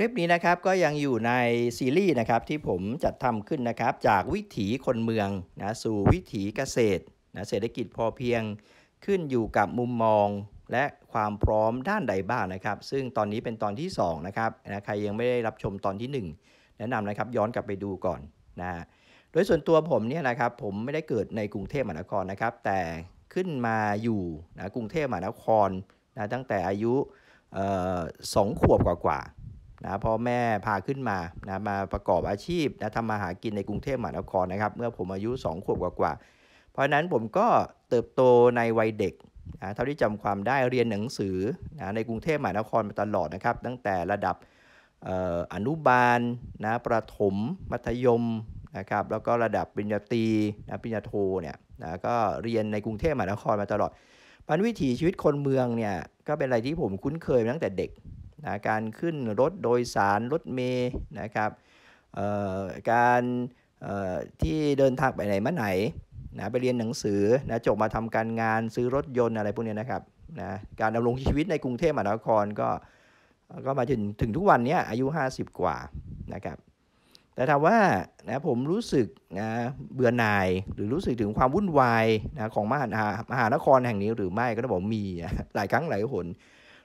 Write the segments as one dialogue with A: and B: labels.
A: ลิปนี้นะครับก็ยังอยู่ในซีรีส์นะครับที่ผมจัดทำขึ้นนะครับจากวิถีคนเมืองนะสู่วิถีเกษตรนะเศรษฐกิจพอเพียงขึ้นอยู่กับมุมมอง และความพร้อมด้านใดบ้างนะครับซึ่งตอนนี้เป็นตอนที่ 2 นะครับนะใครยังไม่ได้รับชมตอนที่ 1 แนะนำนะครับย้อนกลับไปดูก่อนนะโดยส่วนตัวผมเนี่ยนะครับผมไม่ได้เกิดในกรุงเทพมหานครนะครับแต่ขึ้นมาอยู่นะกรุงเทพมหานครนะตั้งแต่อายุสองขวบกว่านะพ่อแม่พาขึ้นมานะมาประกอบอาชีพนะทำมาหากินในกรุงเทพมหานครนะครับเมื่อผมอายุ 2 ขวบกว่าๆเพราะนั้นผมก็เติบโตในวัยเด็กนะเท่าที่จำความได้เรียนหนังสือนะในกรุงเทพมหานครมาตลอดนะครับตั้งแต่ระดับอนุบาลนะประถม มัธยมนะครับแล้วก็ระดับปริญญาตรีนะปริญญาโทเนี่ยนะก็เรียนในกรุงเทพมหานครมาตลอดพันวิถีชีวิตคนเมืองเนี่ยก็เป็นอะไรที่ผมคุ้นเคยตั้งแต่เด็กนะการขึ้นรถโดยสารรถเมย์นะครับการที่เดินทางไปไหนมาไหนนะไปเรียนหนังสือนะจบมาทำการงานซื้อรถยนต์อะไรพวกนี้นะครับนะการดำรงชีวิตในกรุงเทพมหานครก็ก็มาถึงถึงทุกวันนี้อายุ 50 กว่านะครับแต่ถามว่านะผมรู้สึกนะเบื่อหน่ายหรือรู้สึกถึงความวุ่นวายนะของมหามหานครแห่งนี้หรือไม่ก็ต้องบอกมี หลายครั้งหลายหน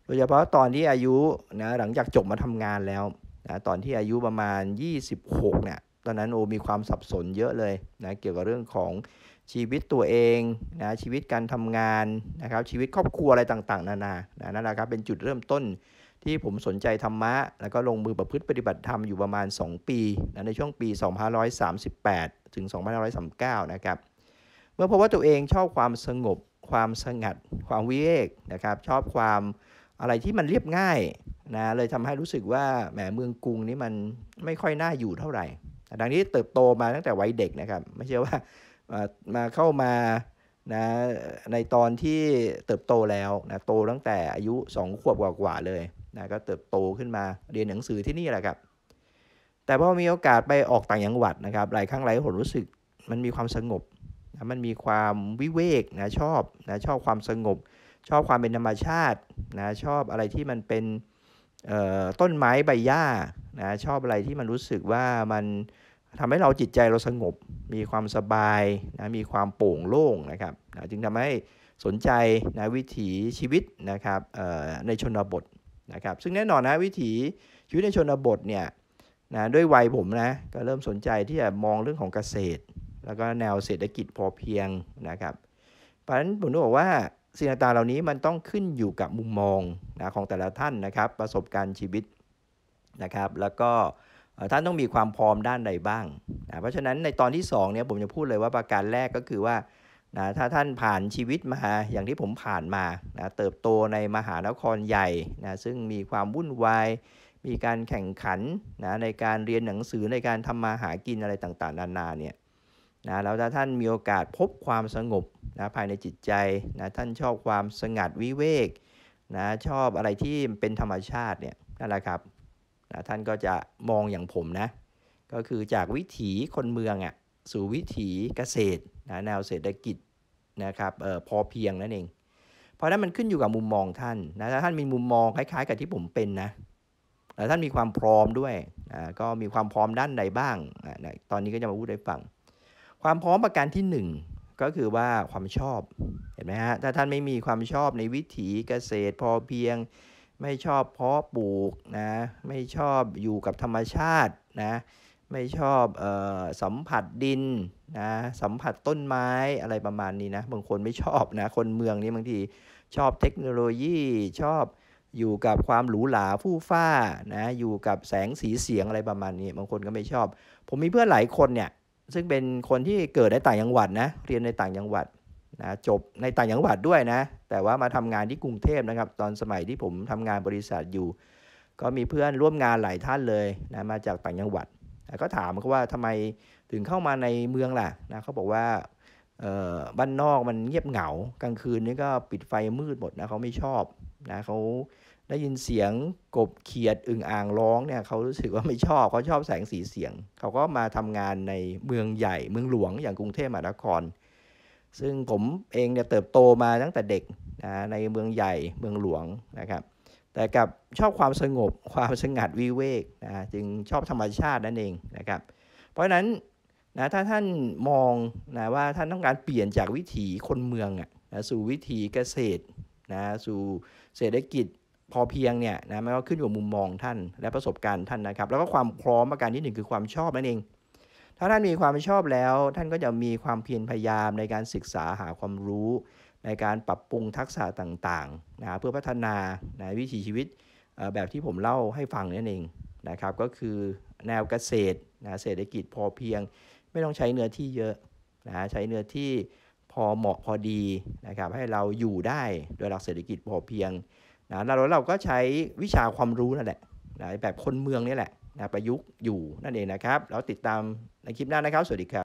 A: โดยเฉพาะตอนที่อายุนะหลังจากจบมาทำงานแล้วนะตอนที่อายุประมาณ 26เนี่ยตอนนั้นโอมีความสับสนเยอะเลยนะเกี่ยวกับเรื่องของชีวิตตัวเองนะชีวิตการทำงานนะครับชีวิตครอบครัวอะไรต่างๆนานานะนั่นแหละครับเป็นจุดเริ่มต้นที่ผมสนใจธรรมะ แล้วก็ลงมือประพฤติปฏิบัติธรรมอยู่ประมาณ 2 ปีนะในช่วงปี 2538ถึง2539นะครับเมื่อพบว่าตัวเองชอบความสงบความสงัด ความวิเวกนะครับชอบความอะไรที่มันเรียบง่ายนะ เลยทำให้รู้สึกว่าแหมเมืองกรุงนี้มันไม่ค่อยน่าอยู่เท่าไหร่ดังนี้เติบโตมาตั้งแต่วัยเด็กนะครับ ไม่ใช่ว่ามาเข้ามานะในตอนที่เติบโตแล้วนะ โตตั้งแต่อายุ 2 ขวบกว่าๆเลยนะก็เติบโตขึ้นมาเรียนหนังสือที่นี่แหละครับ แต่พอมีโอกาสไปออกต่างจังหวัดนะครับ หลายครั้งหลายหนรู้สึกมันมีความสงบนะ มันมีความวิเวกนะชอบนะชอบความสงบชอบความเป็นธรรมชาตินะ ชอบอะไรที่มันเป็นต้นไม้ใบหญ้านะ ชอบอะไรที่มันรู้สึกว่ามันทำให้เราจิตใจเราสงบมีความสบายนะมีความโปร่งโล่งนะครับนะจึงทำให้สนใจนะวิถีชีวิตนะครับในชนบทนะครับ ซึ่งแน่นอนนะวิถีชีวิตในชนบทเนี่ยนะด้วยวัยผมนะก็เริ่มสนใจที่จะมองเรื่องของเกษตร แล้วก็แนวเศรษฐกิจพอเพียงนะครับเพราะฉะนั้นผมต้องบอกว่าสิ่งต่างๆเหล่านี้มันต้องขึ้นอยู่กับมุมมองนะของแต่ละท่านนะครับประสบการณ์ชีวิตนะครับแล้วก็ท่านต้องมีความพร้อมด้านใดบ้างนะเพราะฉะนั้นในตอนที่2เนี่ยผมจะพูดเลยว่าประการแรกก็คือว่านะถ้าท่านผ่านชีวิตมาอย่างที่ผมผ่านมานะเติบโตในมหานครใหญ่นะซึ่งมีความวุ่นวาย มีการแข่งขันนะในการเรียนหนังสือในการทำมาหากินอะไรต่างๆนานาเนี่ยนะแล้วถ้าท่านมีโอกาสพบความสงบนะภายในจิตใจนะท่านชอบความสงัดวิเวกนะชอบอะไรที่เป็นธรรมชาติเนี่ยนั่นแหละครับนะท่านก็จะมองอย่างผมนะ ก็คือจากวิถีคนเมืองอะ่ะสู่วิถีเกษตรนะแนวเศรษฐกิจนะครับเออพอเพียงนั่นเองเพราะนั้นมันขึ้นอยู่กับมุมมองท่านนะถ้าท่านมีมุมมองคล้ายๆ กับที่ผมเป็นนะแล้วท่านมีความพร้อมด้วยนะก็มีความพร้อมด้านใดบ้างนะตอนนี้ก็จะมาพูดให้ฟังความพร้อมประการที่1ก็คือว่าความชอบเห็นไหมฮะถ้าท่านไม่มีความชอบในวิถีเกษตรพอเพียงไม่ชอบเพาะปลูกนะไม่ชอบอยู่กับธรรมชาตินะไม่ชอบออสัมผัสดินนะสัมผัสต้นไม้อะไรประมาณนี้นะบางคนไม่ชอบนะคนเมืองนี่บางทีชอบเทคโนโลยีชอบอยู่กับความหรูหราฟู่ฟ้านะอยู่กับแสงสีเสียงอะไรประมาณนี้บางคนก็ไม่ชอบผมมีเพื่อนหลายคนเนี่ยซึ่งเป็นคนที่เกิดในต่างจังหวัด นะ เรียนในต่างจังหวัดนะ จบในต่างจังหวัดด้วยนะ แต่ว่ามาทำงานที่กรุงเทพนะครับ ตอนสมัยที่ผมทำงานบริษัทอยู่ ก็มีเพื่อนร่วมงานหลายท่านเลยนะ มาจากต่างจังหวัดนะก็ถามเขาว่าทำไมถึงเข้ามาในเมืองล่ะนะเขาบอกว่าบ้านนอกมันเงียบเหงา กลางคืนนี่ก็ปิดไฟมืดหมดนะเขาไม่ชอบนะเขาได้ยินเสียงกบเขียดอึ่งอ่างร้องเนี่ยเขารู้สึกว่าไม่ชอบเขาชอบแสงสีเสียง เขาก็มาทำงานในเมืองใหญ่ เมืองหลวงอย่างกรุงเทพมหานคร ซึ่งผมเองเนี่ยเติบโตมาตั้งแต่เด็กนะในเมืองใหญ่เมืองหลวงนะครับแต่กับชอบความสงบความสงัดวิเวกนะจึงชอบธรรมชาตินั่นเองนะครับเพราะฉะนั้นนะถ้าท่านมองนะว่าท่านต้องการเปลี่ยนจากวิถีคนเมืองอะนะสู่วิถีเกษตรนะสู่เศรษฐกิจพอเพียงเนี่ยนะมันก็ขึ้นอยู่มุมมองท่านและประสบการณ์ท่านนะครับ แล้วก็ความพร้อมประการที่งคือความชอบนั่นเองถ้าท่านมีความชอบแล้ว ท่านก็จะมีความเพียรพยายามในการศึกษาหาความรู้ ในการปรับปรุงทักษะต่างๆนะเพื่อพัฒนานะวิถีชีวิตแบบที่ผมเล่าให้ฟังนั่นเองนะครับก็คือแนวเกษตรนะเศรษฐกิจพอเพียง ไม่ต้องใช้เนื้อที่เยอะนะใช้เนื้อที่พอเหมาะพอดีนะครับให้เราอยู่ได้โดยหลักเศรษฐกิจพอเพียงนะเราเราก็ใช้วิชาความรู้นั่นแหละนะแบบคนเมืองนี่แหละนะประยุกต์อยู่ นั่นเองนะครับแล้วติดตามในคลิปหน้านะครับ สวัสดีครับ